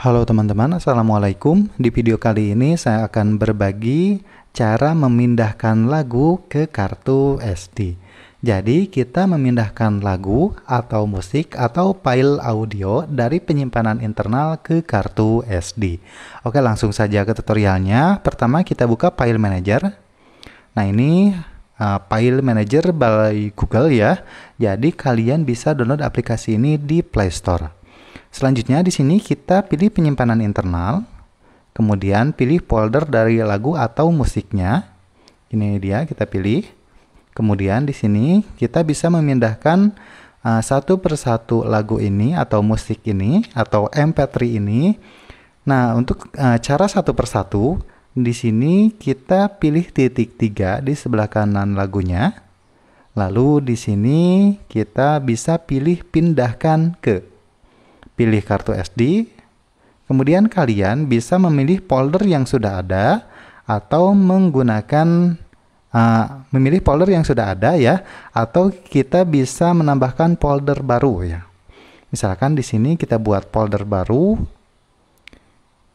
Halo teman-teman, Assalamualaikum. Di video kali ini saya akan berbagi cara memindahkan lagu ke kartu SD. Jadi kita memindahkan lagu atau musik atau file audio dari penyimpanan internal ke kartu SD. Oke langsung saja ke tutorialnya. Pertama kita buka file manager. Nah ini eh, file manager by Google ya. Jadi kalian bisa download aplikasi ini di Play Store. Selanjutnya di sini kita pilih penyimpanan internal, kemudian pilih folder dari lagu atau musiknya. Ini dia kita pilih. Kemudian di sini kita bisa memindahkan uh, satu persatu lagu ini atau musik ini atau MP3 ini. Nah, untuk uh, cara satu persatu di sini kita pilih titik tiga di sebelah kanan lagunya. Lalu di sini kita bisa pilih pindahkan ke pilih kartu SD, kemudian kalian bisa memilih folder yang sudah ada atau menggunakan uh, memilih folder yang sudah ada ya atau kita bisa menambahkan folder baru ya misalkan di sini kita buat folder baru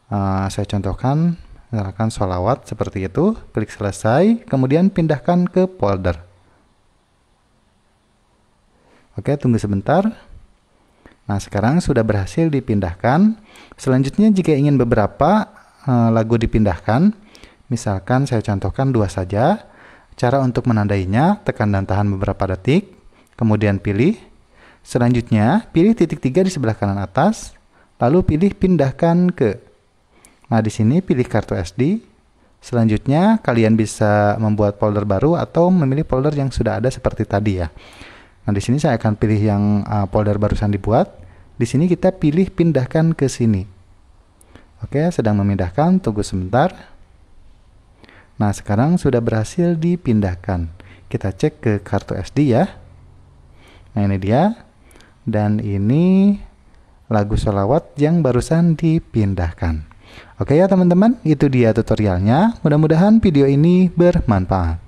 uh, saya contohkan misalkan solawat seperti itu klik selesai kemudian pindahkan ke folder oke tunggu sebentar Nah, sekarang sudah berhasil dipindahkan. Selanjutnya jika ingin beberapa e, lagu dipindahkan, misalkan saya contohkan dua saja. Cara untuk menandainya, tekan dan tahan beberapa detik, kemudian pilih. Selanjutnya, pilih titik tiga di sebelah kanan atas, lalu pilih pindahkan ke. Nah, di sini pilih kartu SD. Selanjutnya, kalian bisa membuat folder baru atau memilih folder yang sudah ada seperti tadi ya. Nah, di sini saya akan pilih yang uh, folder barusan dibuat. Di sini kita pilih pindahkan ke sini. Oke, sedang memindahkan, tunggu sebentar. Nah, sekarang sudah berhasil dipindahkan. Kita cek ke kartu SD ya. Nah, ini dia. Dan ini lagu sholawat yang barusan dipindahkan. Oke ya teman-teman, itu dia tutorialnya. Mudah-mudahan video ini bermanfaat.